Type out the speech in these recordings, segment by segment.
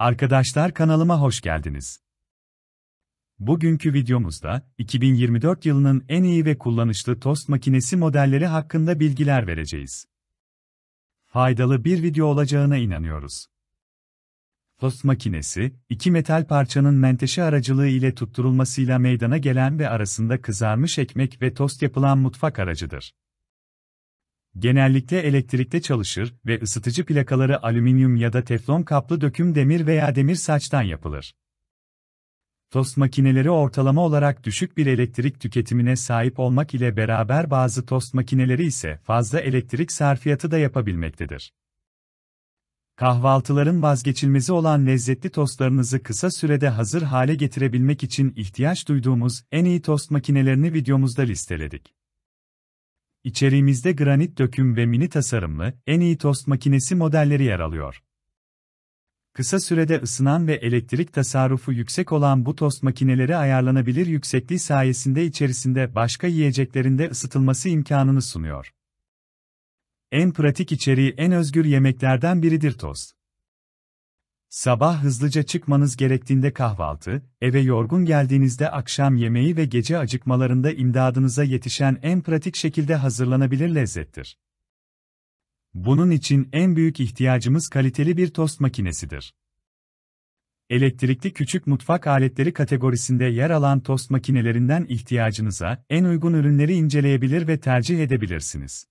Arkadaşlar kanalıma hoş geldiniz. Bugünkü videomuzda 2024 yılının en iyi ve kullanışlı tost makinesi modelleri hakkında bilgiler vereceğiz. Faydalı bir video olacağına inanıyoruz. Tost makinesi, iki metal parçanın menteşe aracılığı ile tutturulmasıyla meydana gelen ve arasında kızarmış ekmek ve tost yapılan mutfak aracıdır. Genellikle elektrikte çalışır ve ısıtıcı plakaları alüminyum ya da teflon kaplı döküm demir veya demir saçtan yapılır. Tost makineleri ortalama olarak düşük bir elektrik tüketimine sahip olmak ile beraber bazı tost makineleri ise fazla elektrik sarfiyatı da yapabilmektedir. Kahvaltıların vazgeçilmezi olan lezzetli tostlarınızı kısa sürede hazır hale getirebilmek için ihtiyaç duyduğumuz en iyi tost makinelerini videomuzda listeledik. İçeriğimizde granit döküm ve mini tasarımlı, en iyi tost makinesi modelleri yer alıyor. Kısa sürede ısınan ve elektrik tasarrufu yüksek olan bu tost makineleri ayarlanabilir yüksekliği sayesinde içerisinde başka yiyeceklerinde ısıtılması imkanını sunuyor. En pratik içeriği en özgür yemeklerden biridir tost. Sabah hızlıca çıkmanız gerektiğinde kahvaltı, eve yorgun geldiğinizde akşam yemeği ve gece acıkmalarında imdadınıza yetişen en pratik şekilde hazırlanabilir lezzettir. Bunun için en büyük ihtiyacımız kaliteli bir tost makinesidir. Elektrikli küçük mutfak aletleri kategorisinde yer alan tost makinelerinden ihtiyacınıza en uygun ürünleri inceleyebilir ve tercih edebilirsiniz.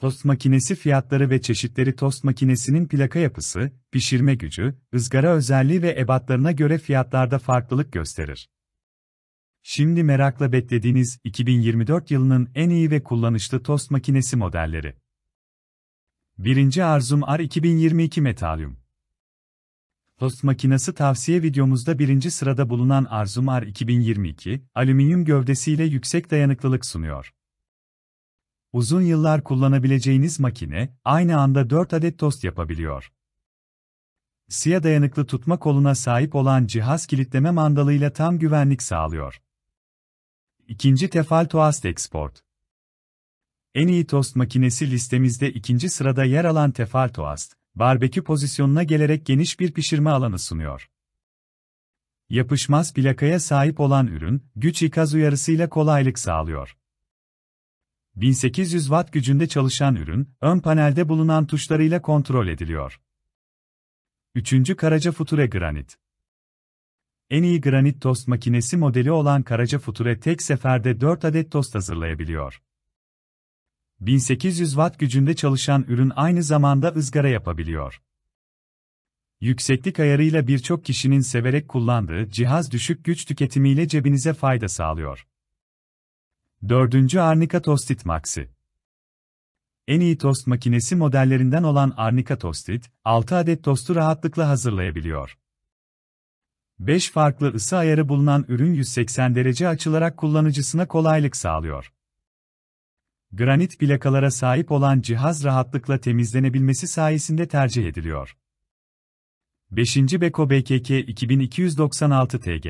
Tost makinesi fiyatları ve çeşitleri tost makinesinin plaka yapısı, pişirme gücü, ızgara özelliği ve ebatlarına göre fiyatlarda farklılık gösterir. Şimdi merakla beklediğiniz 2024 yılının en iyi ve kullanışlı tost makinesi modelleri. 1. Arzum R2022 Metalium. Tost makinesi tavsiye videomuzda birinci sırada bulunan Arzum R2022, alüminyum gövdesiyle yüksek dayanıklılık sunuyor uzun yıllar kullanabileceğiniz makine, aynı anda 4 adet tost yapabiliyor. Siyah dayanıklı tutma koluna sahip olan cihaz kilitleme mandalıyla tam güvenlik sağlıyor. İkinci Tefal Toast Export En iyi tost makinesi listemizde ikinci sırada yer alan Tefal Toast, barbekü pozisyonuna gelerek geniş bir pişirme alanı sunuyor. Yapışmaz plakaya sahip olan ürün, güç ikaz uyarısıyla kolaylık sağlıyor. 1800 watt gücünde çalışan ürün, ön panelde bulunan tuşlarıyla kontrol ediliyor. 3. Karaca Future Granit En iyi granit tost makinesi modeli olan Karaca Future tek seferde 4 adet tost hazırlayabiliyor. 1800 watt gücünde çalışan ürün aynı zamanda ızgara yapabiliyor. Yükseklik ayarıyla birçok kişinin severek kullandığı cihaz düşük güç tüketimiyle cebinize fayda sağlıyor. 4. Arnica Tostit Maxi En iyi tost makinesi modellerinden olan Arnica Tostit, 6 adet tostu rahatlıkla hazırlayabiliyor. 5 farklı ısı ayarı bulunan ürün 180 derece açılarak kullanıcısına kolaylık sağlıyor. Granit plakalara sahip olan cihaz rahatlıkla temizlenebilmesi sayesinde tercih ediliyor. 5. Beko BKK 2296 TG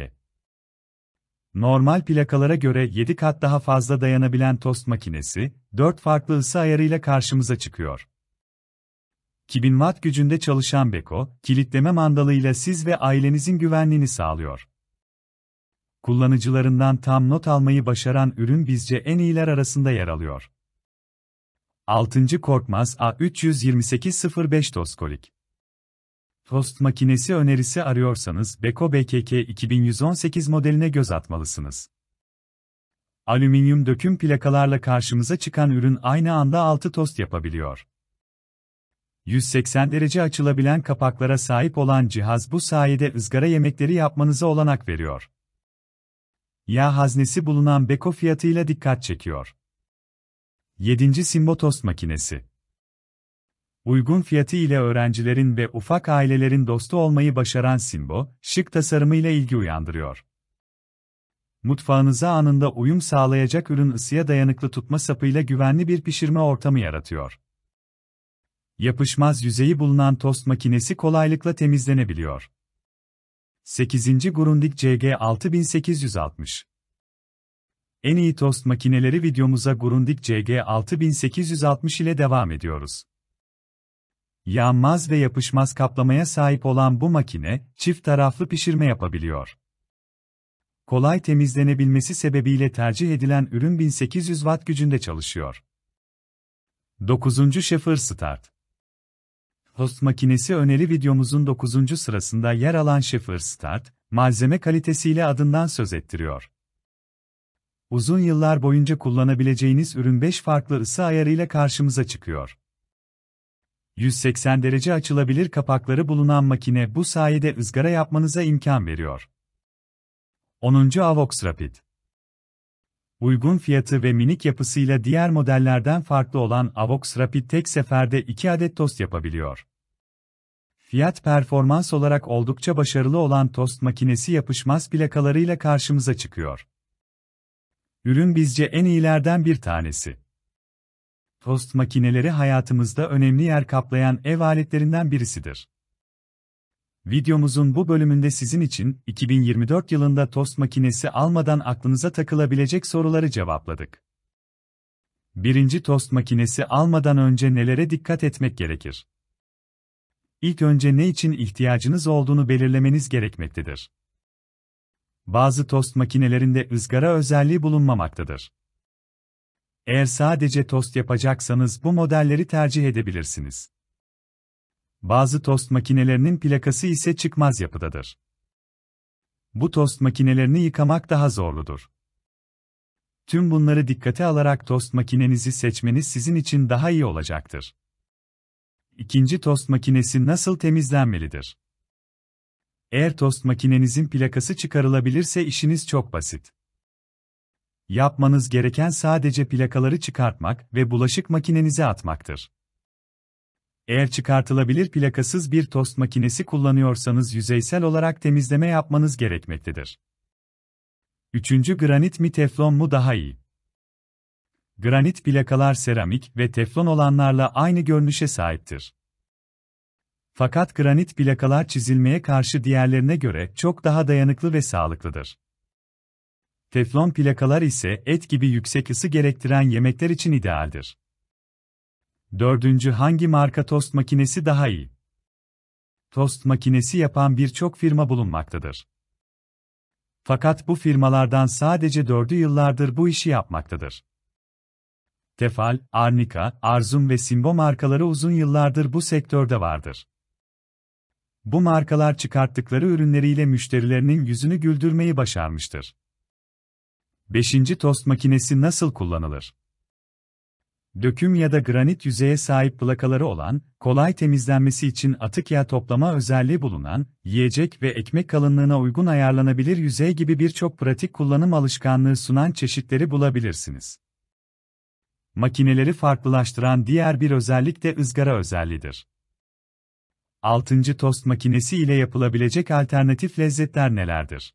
normal plakalara göre 7 kat daha fazla dayanabilen tost makinesi, 4 farklı ısı ayarıyla karşımıza çıkıyor. 2000 watt gücünde çalışan Beko, kilitleme mandalıyla siz ve ailenizin güvenliğini sağlıyor. Kullanıcılarından tam not almayı başaran ürün bizce en iyiler arasında yer alıyor. 6. Korkmaz A32805 Toskolik Tost makinesi önerisi arıyorsanız Beko BKK 2118 modeline göz atmalısınız. Alüminyum döküm plakalarla karşımıza çıkan ürün aynı anda 6 tost yapabiliyor. 180 derece açılabilen kapaklara sahip olan cihaz bu sayede ızgara yemekleri yapmanıza olanak veriyor. Yağ haznesi bulunan Beko fiyatıyla dikkat çekiyor. 7. Simbo Tost Makinesi Uygun fiyatı ile öğrencilerin ve ufak ailelerin dostu olmayı başaran Simbo, şık tasarımıyla ilgi uyandırıyor. Mutfağınıza anında uyum sağlayacak ürün ısıya dayanıklı tutma sapıyla güvenli bir pişirme ortamı yaratıyor. Yapışmaz yüzeyi bulunan tost makinesi kolaylıkla temizlenebiliyor. 8. Grundig CG 6860 En iyi tost makineleri videomuza Grundig CG 6860 ile devam ediyoruz. Yanmaz ve yapışmaz kaplamaya sahip olan bu makine, çift taraflı pişirme yapabiliyor. Kolay temizlenebilmesi sebebiyle tercih edilen ürün 1800 watt gücünde çalışıyor. 9. Schaefer Start Host makinesi öneri videomuzun 9. sırasında yer alan Schaefer Start, malzeme kalitesiyle adından söz ettiriyor. Uzun yıllar boyunca kullanabileceğiniz ürün 5 farklı ısı ayarıyla karşımıza çıkıyor. 180 derece açılabilir kapakları bulunan makine bu sayede ızgara yapmanıza imkan veriyor. 10. Avox Rapid Uygun fiyatı ve minik yapısıyla diğer modellerden farklı olan Avox Rapid tek seferde 2 adet tost yapabiliyor. Fiyat performans olarak oldukça başarılı olan tost makinesi yapışmaz plakalarıyla karşımıza çıkıyor. Ürün bizce en iyilerden bir tanesi. Tost makineleri hayatımızda önemli yer kaplayan ev aletlerinden birisidir. Videomuzun bu bölümünde sizin için 2024 yılında tost makinesi almadan aklınıza takılabilecek soruları cevapladık. Birinci tost makinesi almadan önce nelere dikkat etmek gerekir? İlk önce ne için ihtiyacınız olduğunu belirlemeniz gerekmektedir. Bazı tost makinelerinde ızgara özelliği bulunmamaktadır. Eğer sadece tost yapacaksanız bu modelleri tercih edebilirsiniz. Bazı tost makinelerinin plakası ise çıkmaz yapıdadır. Bu tost makinelerini yıkamak daha zorludur. Tüm bunları dikkate alarak tost makinenizi seçmeniz sizin için daha iyi olacaktır. İkinci tost makinesi nasıl temizlenmelidir? Eğer tost makinenizin plakası çıkarılabilirse işiniz çok basit. Yapmanız gereken sadece plakaları çıkartmak ve bulaşık makinenize atmaktır. Eğer çıkartılabilir plakasız bir tost makinesi kullanıyorsanız yüzeysel olarak temizleme yapmanız gerekmektedir. 3. Granit mi teflon mu daha iyi? Granit plakalar seramik ve teflon olanlarla aynı görünüşe sahiptir. Fakat granit plakalar çizilmeye karşı diğerlerine göre çok daha dayanıklı ve sağlıklıdır. Teflon plakalar ise et gibi yüksek ısı gerektiren yemekler için idealdir. Dördüncü hangi marka tost makinesi daha iyi? Tost makinesi yapan birçok firma bulunmaktadır. Fakat bu firmalardan sadece dördü yıllardır bu işi yapmaktadır. Tefal, Arnika, Arzum ve Simbo markaları uzun yıllardır bu sektörde vardır. Bu markalar çıkarttıkları ürünleriyle müşterilerinin yüzünü güldürmeyi başarmıştır. 5. Tost makinesi nasıl kullanılır? Döküm ya da granit yüzeye sahip plakaları olan, kolay temizlenmesi için atık yağ toplama özelliği bulunan, yiyecek ve ekmek kalınlığına uygun ayarlanabilir yüzey gibi birçok pratik kullanım alışkanlığı sunan çeşitleri bulabilirsiniz. Makineleri farklılaştıran diğer bir özellik de ızgara özelliğidir. 6. Tost makinesi ile yapılabilecek alternatif lezzetler nelerdir?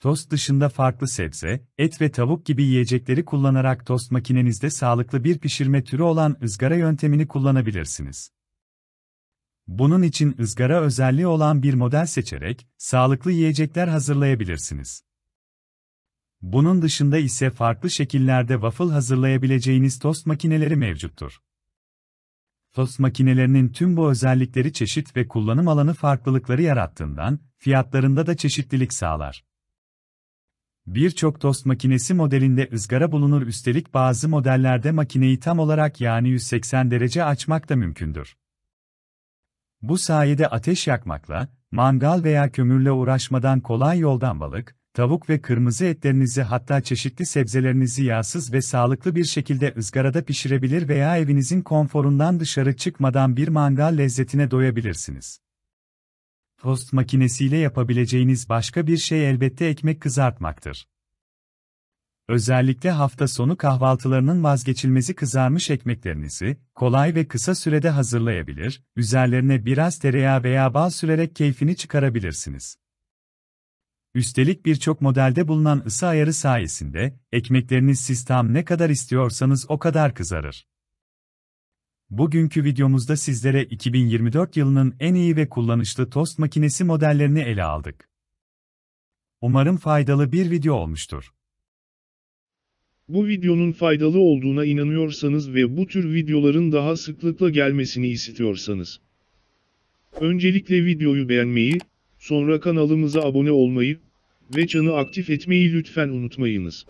Tost dışında farklı sebze, et ve tavuk gibi yiyecekleri kullanarak tost makinenizde sağlıklı bir pişirme türü olan ızgara yöntemini kullanabilirsiniz. Bunun için ızgara özelliği olan bir model seçerek sağlıklı yiyecekler hazırlayabilirsiniz. Bunun dışında ise farklı şekillerde waffle hazırlayabileceğiniz tost makineleri mevcuttur. Tost makinelerinin tüm bu özellikleri çeşit ve kullanım alanı farklılıkları yarattığından fiyatlarında da çeşitlilik sağlar. Birçok tost makinesi modelinde ızgara bulunur üstelik bazı modellerde makineyi tam olarak yani 180 derece açmak da mümkündür. Bu sayede ateş yakmakla, mangal veya kömürle uğraşmadan kolay yoldan balık, tavuk ve kırmızı etlerinizi hatta çeşitli sebzelerinizi yağsız ve sağlıklı bir şekilde ızgarada pişirebilir veya evinizin konforundan dışarı çıkmadan bir mangal lezzetine doyabilirsiniz. Tost makinesiyle yapabileceğiniz başka bir şey elbette ekmek kızartmaktır. Özellikle hafta sonu kahvaltılarının vazgeçilmezi kızarmış ekmeklerinizi kolay ve kısa sürede hazırlayabilir, üzerlerine biraz tereyağı veya bal sürerek keyfini çıkarabilirsiniz. Üstelik birçok modelde bulunan ısı ayarı sayesinde ekmekleriniz siz tam ne kadar istiyorsanız o kadar kızarır. Bugünkü videomuzda sizlere 2024 yılının en iyi ve kullanışlı tost makinesi modellerini ele aldık. Umarım faydalı bir video olmuştur. Bu videonun faydalı olduğuna inanıyorsanız ve bu tür videoların daha sıklıkla gelmesini istiyorsanız. Öncelikle videoyu beğenmeyi, sonra kanalımıza abone olmayı ve çanı aktif etmeyi lütfen unutmayınız.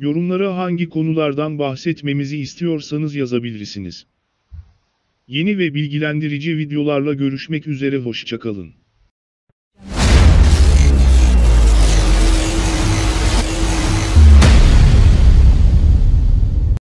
Yorumlara hangi konulardan bahsetmemizi istiyorsanız yazabilirsiniz. Yeni ve bilgilendirici videolarla görüşmek üzere hoşçakalın.